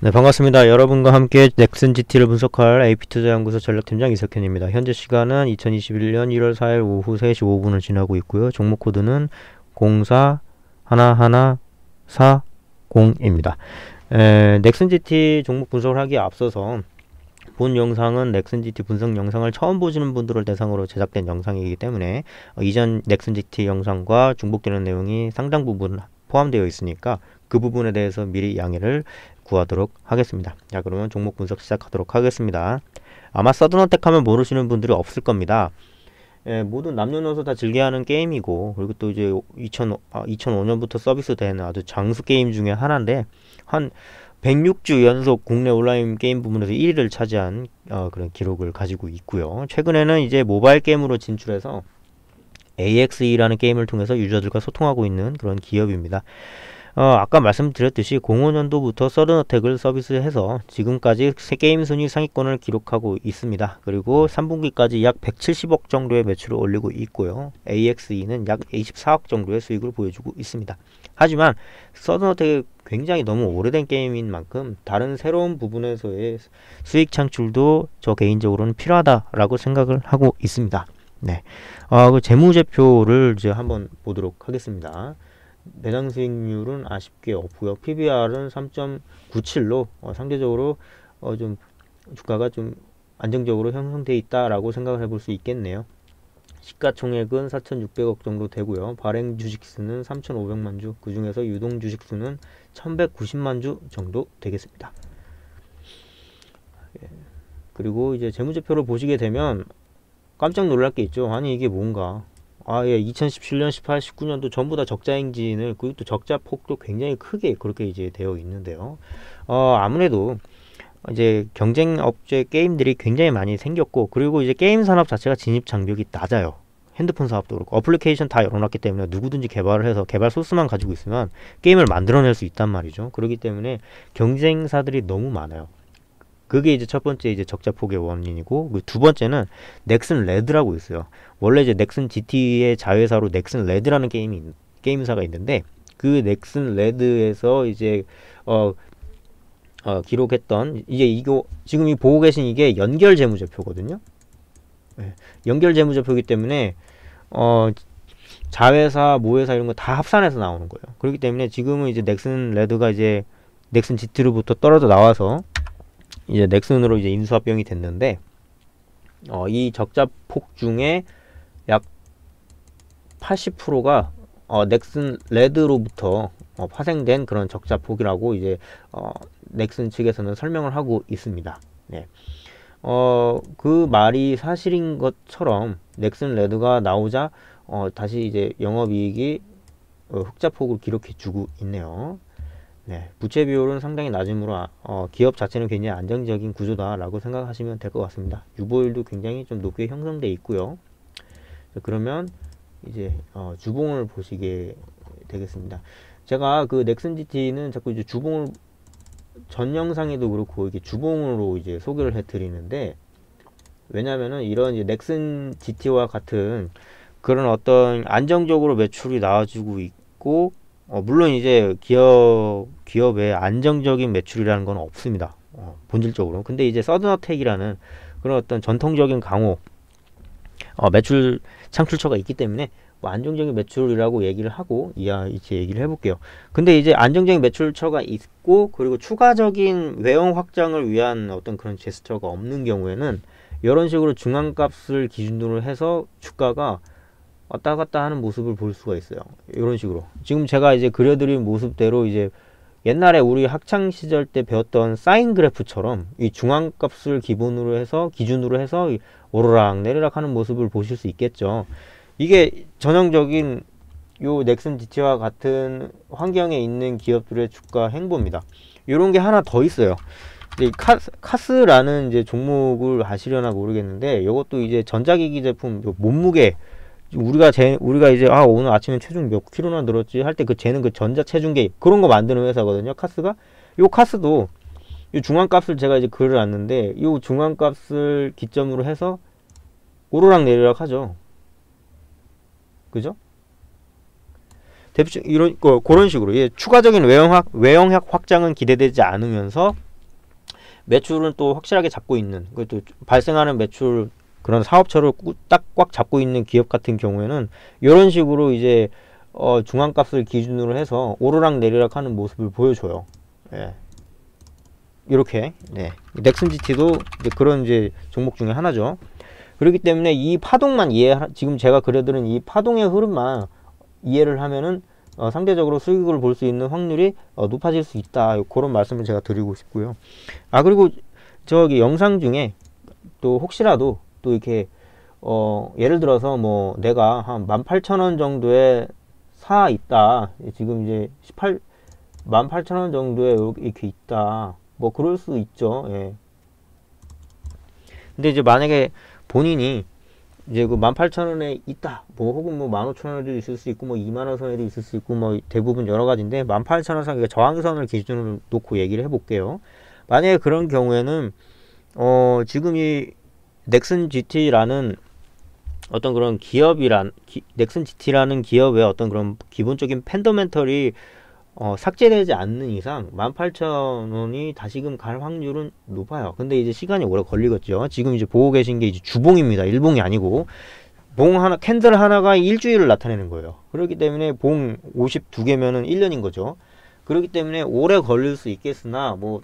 네, 반갑습니다. 여러분과 함께 넥슨 GT를 분석할 AP투자연구소 전략팀장 이석현입니다. 현재 시간은 2021년 1월 4일 오후 3시 5분을 지나고 있고요. 종목 코드는 041140입니다. 넥슨 GT 종목 분석을 하기에 앞서서 본 영상은 넥슨 GT 분석 영상을 처음 보시는 분들을 대상으로 제작된 영상이기 때문에 어, 이전 넥슨 GT 영상과 중복되는 내용이 상당 부분 포함되어 있으니까 그 부분에 대해서 미리 양해를 구하도록 하겠습니다. 자 그러면 종목 분석 시작하도록 하겠습니다. 아마 서든어택 하면 모르시는 분들이 없을 겁니다. 예, 모든 남녀노소 다 즐겨하는 게임이고 그리고 또 이제 2000, 아, 2005년부터 서비스된 아주 장수 게임 중에 하나인데 한 106주 연속 국내 온라인 게임 부문에서 1위를 차지한 어, 그런 기록을 가지고 있고요. 최근에는 이제 모바일 게임으로 진출해서 AXE라는 게임을 통해서 유저들과 소통하고 있는 그런 기업입니다. 어, 아까 말씀드렸듯이 05년도부터 서든어택을 서비스해서 지금까지 게임 순위 상위권을 기록하고 있습니다. 그리고 3분기까지 약 170억 정도의 매출을 올리고 있고요. AXE는 약 24억 정도의 수익을 보여주고 있습니다. 하지만 서든어택이 굉장히 너무 오래된 게임인 만큼 다른 새로운 부분에서의 수익 창출도 저 개인적으로는 필요하다라고 생각을 하고 있습니다. 네. 어, 그 재무제표를 이제 한번 보도록 하겠습니다. 배당 수익률은 아쉽게 없고요. PBR은 3.97로 어, 상대적으로 어, 좀 주가가 좀 안정적으로 형성돼 있다라고 생각을 해볼 수 있겠네요. 시가총액은 4,600억 정도 되고요. 발행 주식수는 3,500만 주, 그 중에서 유동 주식수는 1,190만 주 정도 되겠습니다. 예. 그리고 이제 재무제표를 보시게 되면 깜짝 놀랄 게 있죠. 아니 이게 뭔가 아, 예, 2017년, 18, 19년도 전부 다 적자 행진을 그리고 또 적자 폭도 굉장히 크게 그렇게 이제 되어 있는데요. 어, 아무래도 이제 경쟁 업체 게임들이 굉장히 많이 생겼고 그리고 이제 게임 산업 자체가 진입 장벽이 낮아요. 핸드폰 사업도 그렇고 어플리케이션 다 열어놨기 때문에 누구든지 개발을 해서 개발 소스만 가지고 있으면 게임을 만들어낼 수 있단 말이죠. 그렇기 때문에 경쟁사들이 너무 많아요. 그게 이제 첫 번째 이제 적자 폭의 원인이고 그두 번째는 넥슨 레드라고 있어요. 원래 이제 넥슨 GT의 자회사로 넥슨 레드라는 게임이 게임사가 있는데 그 넥슨 레드에서 이제 어, 어 기록했던 이제 이거 지금 이 보고 계신 이게 연결 재무제표거든요. 네. 연결 재무제표이기 때문에 어 자회사, 모회사 이런 거 다 합산해서 나오는 거예요. 그렇기 때문에 지금은 이제 넥슨 레드가 이제 넥슨 GT로부터 떨어져 나와서 이제 넥슨으로 이제 인수합병이 됐는데 어, 이 적자폭 중에 약 80%가 어, 넥슨 레드로부터 어, 파생된 그런 적자폭이라고 이제 어, 넥슨 측에서는 설명을 하고 있습니다. 네. 어, 그 말이 사실인 것처럼 넥슨 레드가 나오자 어, 다시 이제 영업이익이 어, 흑자폭을 기록해주고 있네요. 네, 부채 비율은 상당히 낮으므로 아, 어, 기업 자체는 굉장히 안정적인 구조다라고 생각하시면 될 것 같습니다. 유보율도 굉장히 좀 높게 형성돼 있고요. 그러면 이제 어, 주봉을 보시게 되겠습니다. 제가 그 넥슨 GT는 자꾸 이제 주봉을 전 영상에도 그렇고 이게 주봉으로 이제 소개를 해드리는데 왜냐면은 이런 넥슨 GT와 같은 그런 어떤 안정적으로 매출이 나와주고 있고 어, 물론 이제 기업 기업의 안정적인 매출이라는 건 없습니다. 어, 본질적으로. 근데 이제 서든어택이라는 그런 어떤 전통적인 강호 어, 매출 창출처가 있기 때문에 뭐 안정적인 매출이라고 얘기를 하고 이야 이제 얘기를 해볼게요. 근데 이제 안정적인 매출처가 있고 그리고 추가적인 외형 확장을 위한 어떤 그런 제스처가 없는 경우에는 이런 식으로 중앙값을 기준으로 해서 주가가 왔다 갔다 하는 모습을 볼 수가 있어요. 이런 식으로. 지금 제가 이제 그려드린 모습대로 이제 옛날에 우리 학창 시절 때 배웠던 사인 그래프처럼 이 중앙값을 기본으로 해서 기준으로 해서 오르락 내리락 하는 모습을 보실 수 있겠죠. 이게 전형적인 요 넥슨 GT와 같은 환경에 있는 기업들의 주가 행보입니다. 이런 게 하나 더 있어요. 카스, 카스라는 이제 종목을 아시려나 모르겠는데 이것도 이제 전자기기 제품 몸무게 우리가 재 우리가 이제 아 오늘 아침에 체중 몇 킬로나 늘었지 할 때 그 재는 그 전자 체중계 그런 거 만드는 회사거든요. 카스가 요 카스도 요 중앙값을 제가 이제 글을 놨는데 요 중앙값을 기점으로 해서 오르락 내리락 하죠. 그죠? 대표적 이런 거 그런 식으로 예, 추가적인 외형학 외형학 확장은 기대되지 않으면서 매출은 또 확실하게 잡고 있는 그 또 발생하는 매출 그런 사업처를 딱 꽉 잡고 있는 기업 같은 경우에는 이런 식으로 이제 어, 중앙값을 기준으로 해서 오르락 내리락 하는 모습을 보여줘요. 예. 이렇게 네. 넥슨 GT도 이제 그런 이제 종목 중에 하나죠. 그렇기 때문에 이 파동만 이해 지금 제가 그려드린 이 파동의 흐름만 이해를 하면은 어, 상대적으로 수익을 볼 수 있는 확률이 어, 높아질 수 있다 그런 말씀을 제가 드리고 싶고요 아 그리고 저기 영상 중에 또 혹시라도 또 이렇게 어 예를 들어서 뭐 내가 한 18,000원 정도에 사 있다 지금 이제 18 18,000원 정도에 이렇게 있다 뭐 그럴 수 있죠 예. 근데 이제 만약에 본인이 이제 그 18,000원에 있다 뭐 혹은 뭐 15,000원에도 있을 수 있고 뭐 2만원 선에도 있을 수 있고 뭐 대부분 여러 가지인데 18,000원 선그 저항선을 기준으로 놓고 얘기를 해 볼게요 만약에 그런 경우에는 어 지금 이 넥슨 GT라는 어떤 그런 기업이란 기, 넥슨 GT라는 기업의 어떤 그런 기본적인 팬더멘털이 어, 삭제되지 않는 이상 18,000원이 다시금 갈 확률은 높아요. 근데 이제 시간이 오래 걸리겠죠. 지금 이제 보고 계신 게 이제 주봉입니다. 일봉이 아니고 봉 하나 캔들 하나가 일주일을 나타내는 거예요. 그렇기 때문에 봉 52개면은 1년인 거죠. 그렇기 때문에 오래 걸릴 수 있겠으나 뭐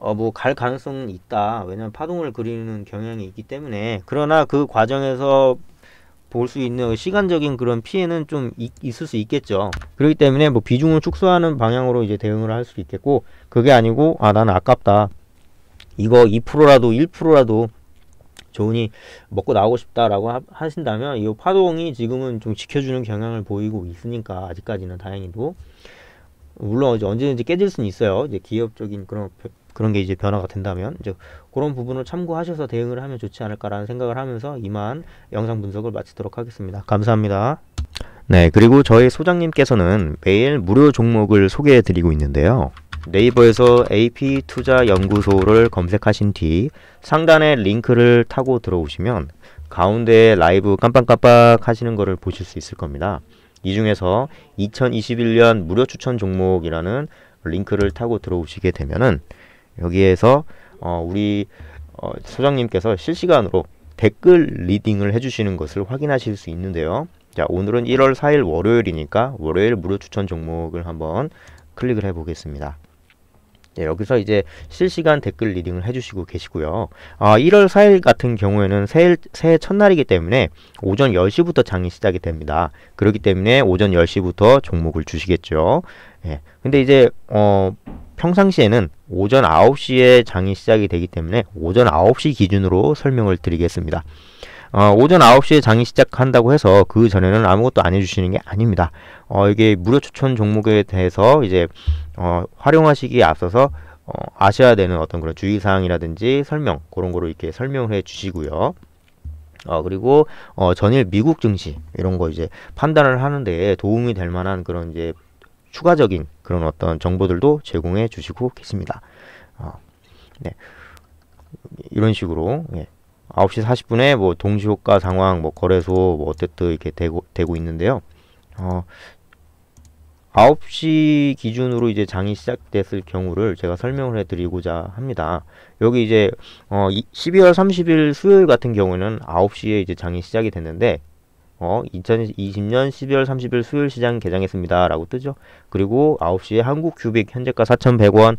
어, 뭐 갈 가능성은 있다. 왜냐면 파동을 그리는 경향이 있기 때문에. 그러나 그 과정에서 볼 수 있는 시간적인 그런 피해는 좀 있, 있을 수 있겠죠. 그렇기 때문에 뭐 비중을 축소하는 방향으로 이제 대응을 할 수 있겠고, 그게 아니고, 아, 나는 아깝다. 이거 2%라도 1%라도 좋으니 먹고 나오고 싶다라고 하, 하신다면 이 파동이 지금은 좀 지켜주는 경향을 보이고 있으니까 아직까지는 다행히도 물론 이제 언제든지 깨질 수는 있어요. 이제 기업적인 그런 그런 게 이제 변화가 된다면 이제 그런 부분을 참고하셔서 대응을 하면 좋지 않을까라는 생각을 하면서 이만 영상 분석을 마치도록 하겠습니다. 감사합니다. 네, 그리고 저희 소장님께서는 매일 무료 종목을 소개해 드리고 있는데요. 네이버에서 AP 투자 연구소를 검색하신 뒤 상단에 링크를 타고 들어오시면 가운데 라이브 깜빡깜빡 하시는 것을 보실 수 있을 겁니다. 이 중에서 2021년 무료 추천 종목이라는 링크를 타고 들어오시게 되면은 여기에서 어, 우리 어, 소장님께서 실시간으로 댓글 리딩을 해주시는 것을 확인하실 수 있는데요. 자, 오늘은 1월 4일 월요일이니까 월요일 무료 추천 종목을 한번 클릭을 해보겠습니다. 예, 여기서 이제 실시간 댓글 리딩을 해주시고 계시고요. 아, 1월 4일 같은 경우에는 새해, 새해 첫날이기 때문에 오전 10시부터 장이 시작이 됩니다. 그렇기 때문에 오전 10시부터 종목을 주시겠죠. 예. 근데 이제 어 평상시에는 오전 9시에 장이 시작이 되기 때문에 오전 9시 기준으로 설명을 드리겠습니다. 어, 오전 9시에 장이 시작한다고 해서 그 전에는 아무것도 안 해주시는 게 아닙니다. 어, 이게 무료 추천 종목에 대해서 이제 어, 활용하시기에 앞서서 어, 아셔야 되는 어떤 그런 주의사항이라든지 설명 그런 거로 이렇게 설명 해주시고요. 어, 그리고 어, 전일 미국 증시 이런 거 이제 판단을 하는데 도움이 될 만한 그런 이제 추가적인 그런 어떤 정보들도 제공해 주시고 계십니다. 어, 네. 이런 식으로 예. 아홉 시 사십 분에뭐 동시효과 상황, 뭐 거래소, 뭐 어쨌든 이렇게 되고, 되고 있는데요. 어, 9시 기준으로 이제 장이 시작됐을 경우를 제가 설명을 해드리고자 합니다. 여기 이제 어 12월 30일 수요일 같은 경우는 9시에 이제 장이 시작이 됐는데 어 2020년 12월 30일 수요일 시장 개장했습니다라고 뜨죠. 그리고 9시에 한국 큐빅 현재가 4,100원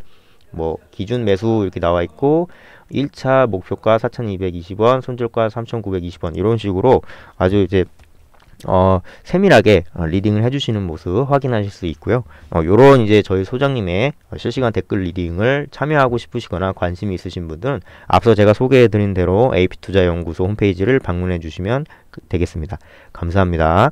뭐 기준 매수 이렇게 나와 있고 1차 목표가 4,220원, 손절가 3,920원 이런 식으로 아주 이제 어, 세밀하게 어, 리딩을 해주시는 모습 확인하실 수 있고요. 어, 요런 이제 저희 소장님의 실시간 댓글 리딩을 참여하고 싶으시거나 관심이 있으신 분들은 앞서 제가 소개해드린 대로 AP투자연구소 홈페이지를 방문해 주시면 그, 되겠습니다. 감사합니다.